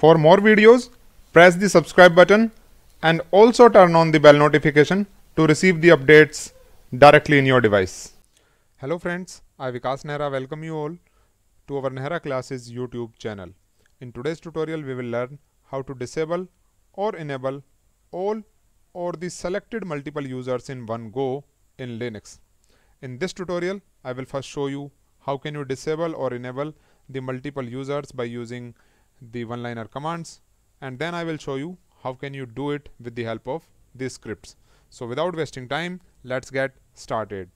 For more videos, press the subscribe button and also turn on the bell notification to receive the updates directly in your device. Hello friends, I Vikas Nehra welcome you all to our Nehra classes YouTube channel. In today's tutorial we will learn how to disable or enable all or the selected multiple users in one go in Linux. In this tutorial I will first show you how can you disable or enable the multiple users by using the one liner commands and then I will show you how can you do it with the help of these scripts. So without wasting time, let's get started.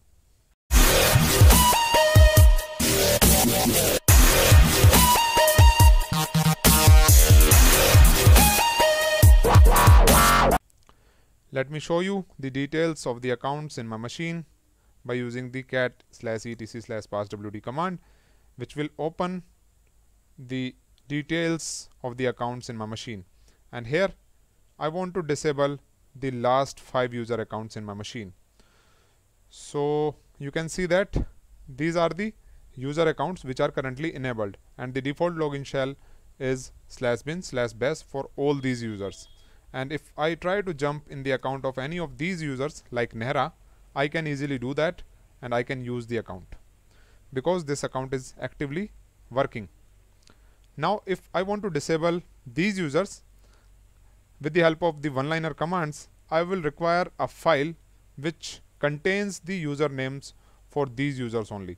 Let me show you the details of the accounts in my machine by using the cat slash etc slash passwd command which will open the details of the accounts in my machine. And here I want to disable the last five user accounts in my machine. So you can see that these are the user accounts which are currently enabled and the default login shell is slash bin slash bash for all these users. And if I try to jump in the account of any of these users like Nehra, I can easily do that and I can use the account because this account is actively working. Now if I want to disable these users with the help of the one-liner commands, I will require a file which contains the usernames for these users only.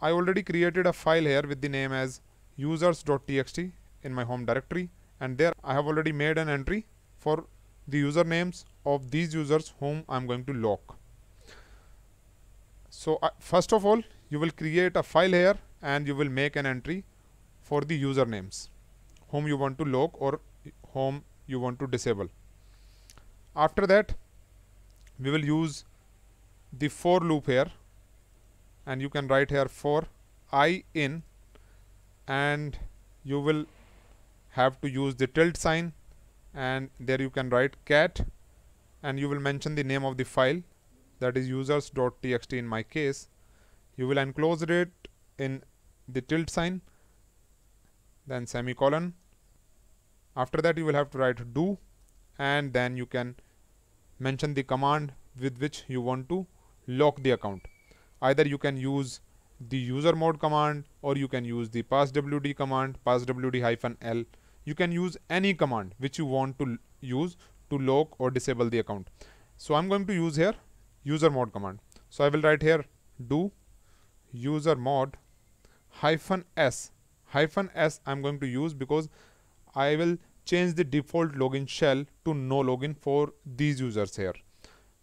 I already created a file here with the name as users.txt in my home directory and there I have already made an entry for the usernames of these users whom I'm going to lock. So uh, first of all, you will create a file here and you will make an entry for the usernames whom you want to lock or whom you want to disable. After that we will use the for loop here and you can write here for i in and you will have to use the tilde sign and there you can write cat and you will mention the name of the file that is users.txt in my case you will enclose it in the tilde sign then semicolon. After that you will have to write do and then you can mention the command with which you want to lock the account. Either you can use the user mode command or you can use the passwd command passwd hyphen l. You can use any command which you want to use to lock or disable the account. So I'm going to use here user mode command. So I will write here do user mode hyphen s hyphen s I'm going to use because I will change the default login shell to no login for these users here.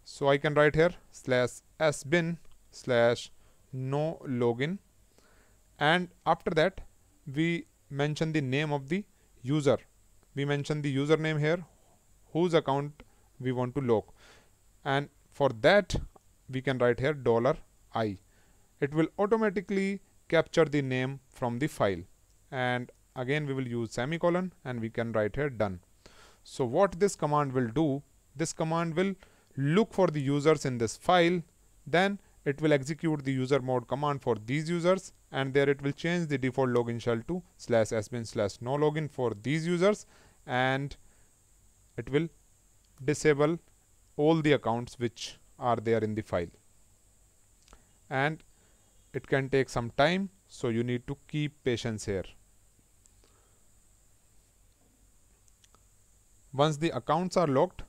So I can write here slash sbin slash no login and after that we mention the name of the user. We mention the username here whose account we want to log and for that we can write here dollar i. It will automatically capture the name from the file and again we will use semicolon and we can write here done. So what this command will do, this command will look for the users in this file, then it will execute the user mode command for these users and there it will change the default login shell to slash sbin slash no login for these users and it will disable all the accounts which are there in the file and it can take some time so you need to keep patience here. Once the accounts are locked,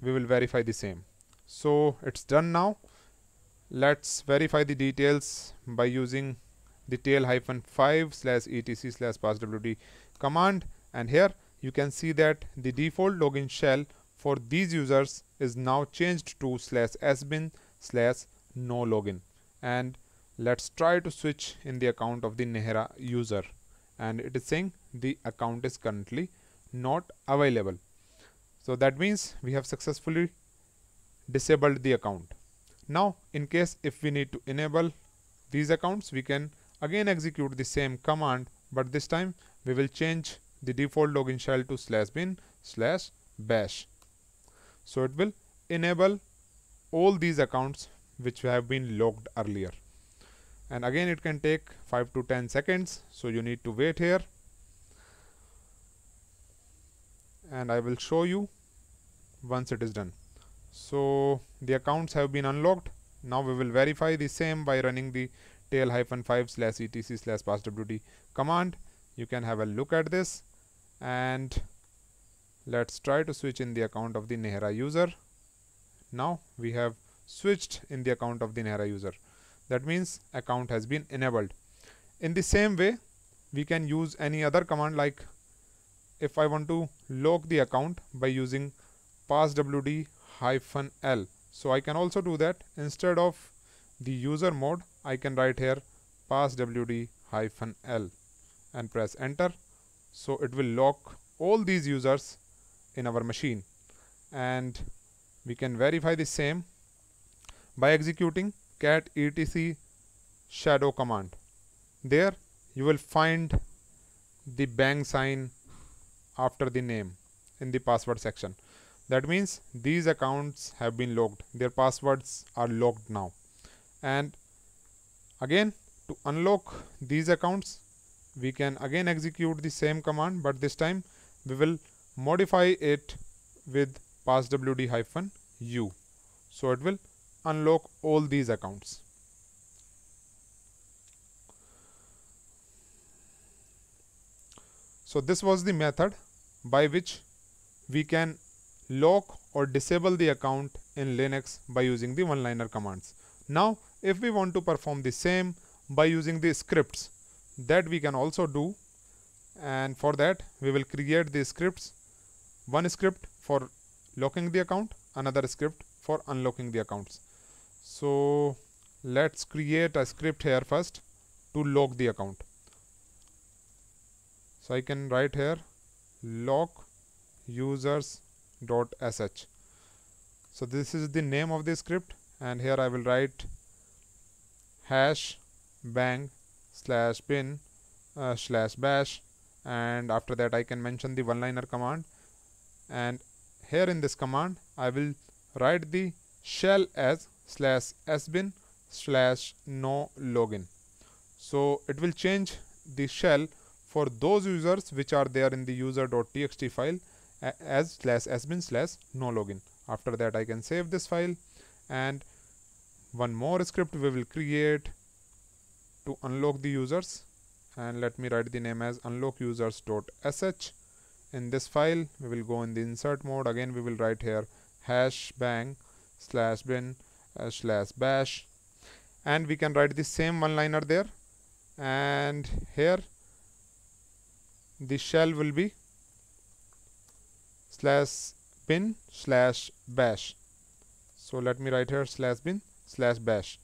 we will verify the same. So it's done now. Let's verify the details by using the tail hyphen 5 slash etc slash passwd command and here you can see that the default login shell for these users is now changed to slash sbin slash no login and let's try to switch in the account of the Nehra user and it is saying the account is currently not available. So that means we have successfully disabled the account. Now in case if we need to enable these accounts we can again execute the same command but this time we will change the default login shell to slash bin slash bash. So it will enable all these accounts which have been logged earlier and again it can take 5 to 10 seconds so you need to wait here and I will show you once it is done so the accounts have been unlocked now we will verify the same by running the tail hyphen 5 slash etc slash passwd command you can have a look at this and let's try to switch in the account of the Nehra user now we have switched in the account of the Nehra user that means account has been enabled. In the same way we can use any other command like if I want to lock the account by using passwd hyphen L. So I can also do that instead of the user mode I can write here passwd hyphen L and press enter. So it will lock all these users in our machine and we can verify the same by executing cat etc shadow command there you will find the bang sign after the name in the password section that means these accounts have been logged their passwords are logged now and again to unlock these accounts we can again execute the same command but this time we will modify it with passwd hyphen u so it will unlock all these accounts. So this was the method by which we can lock or disable the account in Linux by using the one-liner commands. Now if we want to perform the same by using the scripts that we can also do and for that we will create the scripts one script for locking the account another script for unlocking the accounts so, let's create a script here first to log the account. So, I can write here log users dot sh. So, this is the name of the script and here I will write hash bang slash bin uh, slash bash and after that I can mention the one liner command and here in this command I will write the shell as slash sbin slash no login so it will change the shell for those users which are there in the user.txt file as slash sbin slash no login after that i can save this file and one more script we will create to unlock the users and let me write the name as unlock users.sh in this file we will go in the insert mode again we will write here hash bang slash bin uh, slash bash and we can write the same one liner there and here the shell will be slash bin slash bash so let me write here slash bin slash bash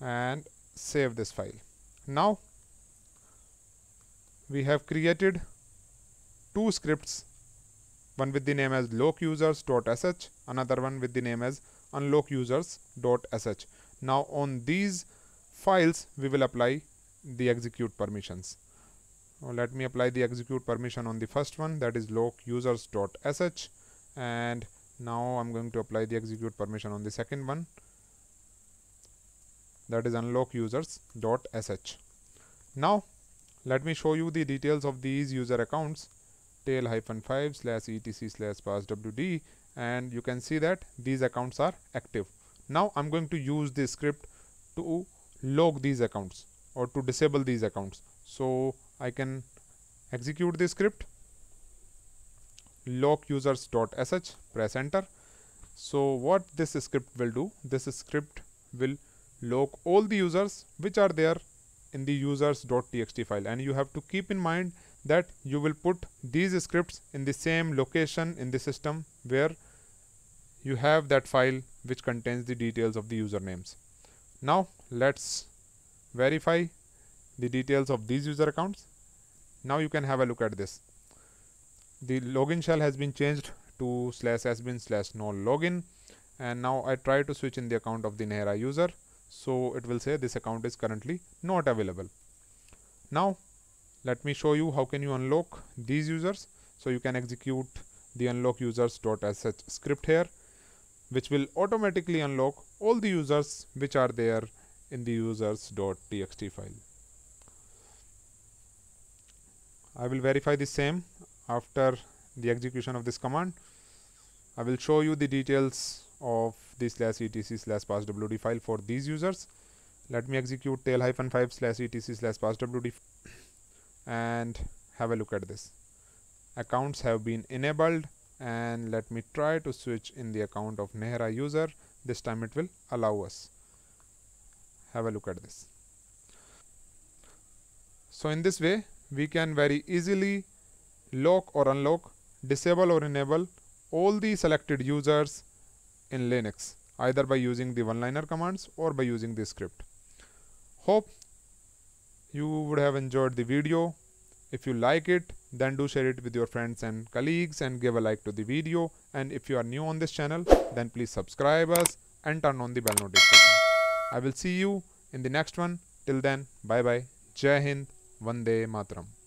and save this file now we have created two scripts one with the name as locuusers.sh another one with the name as unlockUsers.sh. Now on these files we will apply the execute permissions. Now let me apply the execute permission on the first one that is lockUsers.sh and now I'm going to apply the execute permission on the second one that is unlockUsers.sh. Now let me show you the details of these user accounts tail-5 slash etc slash passwd and you can see that these accounts are active. Now I'm going to use this script to log these accounts or to disable these accounts. So I can execute this script log users.sh press enter. So what this script will do this script will log all the users which are there in the users.txt file and you have to keep in mind that you will put these scripts in the same location in the system where you have that file which contains the details of the usernames. Now let's verify the details of these user accounts. Now you can have a look at this. The login shell has been changed to slash has been slash no login and now I try to switch in the account of the Nehra user. So it will say this account is currently not available. Now let me show you how can you unlock these users. So you can execute the unlock users dot as script here which will automatically unlock all the users which are there in the users.txt file. I will verify the same after the execution of this command. I will show you the details of the slash etc slash passwd file for these users. Let me execute tail hyphen 5 slash etc slash passwd and have a look at this accounts have been enabled and let me try to switch in the account of Nehra user this time it will allow us have a look at this so in this way we can very easily lock or unlock disable or enable all the selected users in Linux either by using the one-liner commands or by using the script hope you would have enjoyed the video if you like it then do share it with your friends and colleagues and give a like to the video and if you are new on this channel then please subscribe us and turn on the bell notification. I will see you in the next one till then bye bye Jai Hind Vande Matram